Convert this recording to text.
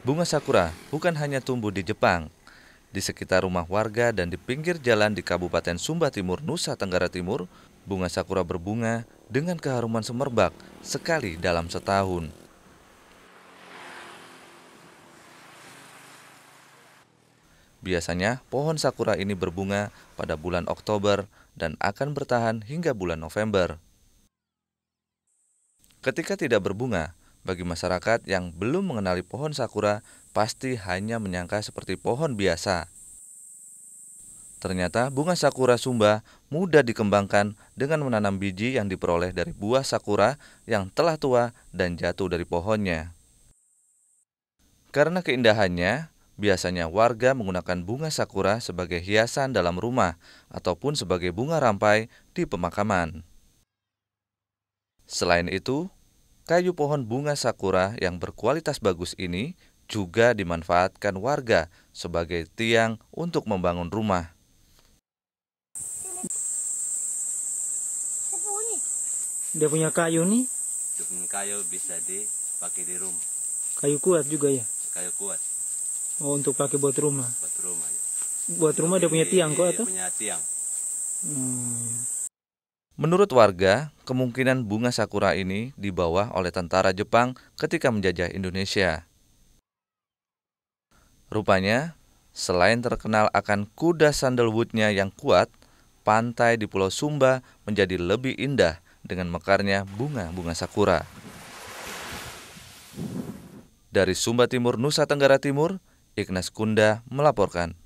Bunga sakura bukan hanya tumbuh di Jepang. Di sekitar rumah warga dan di pinggir jalan di Kabupaten Sumba Timur, Nusa Tenggara Timur, bunga sakura berbunga dengan keharuman semerbak sekali dalam setahun. Biasanya, pohon sakura ini berbunga pada bulan Oktober dan akan bertahan hingga bulan November. Ketika tidak berbunga, bagi masyarakat yang belum mengenali pohon sakura, pasti hanya menyangka seperti pohon biasa. Ternyata bunga sakura Sumba mudah dikembangkan dengan menanam biji yang diperoleh dari buah sakura yang telah tua dan jatuh dari pohonnya. Karena keindahannya, biasanya warga menggunakan bunga sakura sebagai hiasan dalam rumah ataupun sebagai bunga rampai di pemakaman. Selain itu, Kayu pohon bunga sakura yang berkualitas bagus ini juga dimanfaatkan warga sebagai tiang untuk membangun rumah. Dia punya kayu nih. Dia punya kayu bisa dipakai di rumah. Kayu kuat juga ya? Kayu kuat. Oh, untuk pakai buat rumah. Buat rumah ya. Buat rumah dia punya tiang kok atau? Punya tiang. Hmm. Ya. Menurut warga, kemungkinan bunga sakura ini dibawa oleh tentara Jepang ketika menjajah Indonesia. Rupanya, selain terkenal akan kuda sandalwoodnya yang kuat, pantai di Pulau Sumba menjadi lebih indah dengan mekarnya bunga-bunga sakura. Dari Sumba Timur, Nusa Tenggara Timur, Ignas Kunda melaporkan.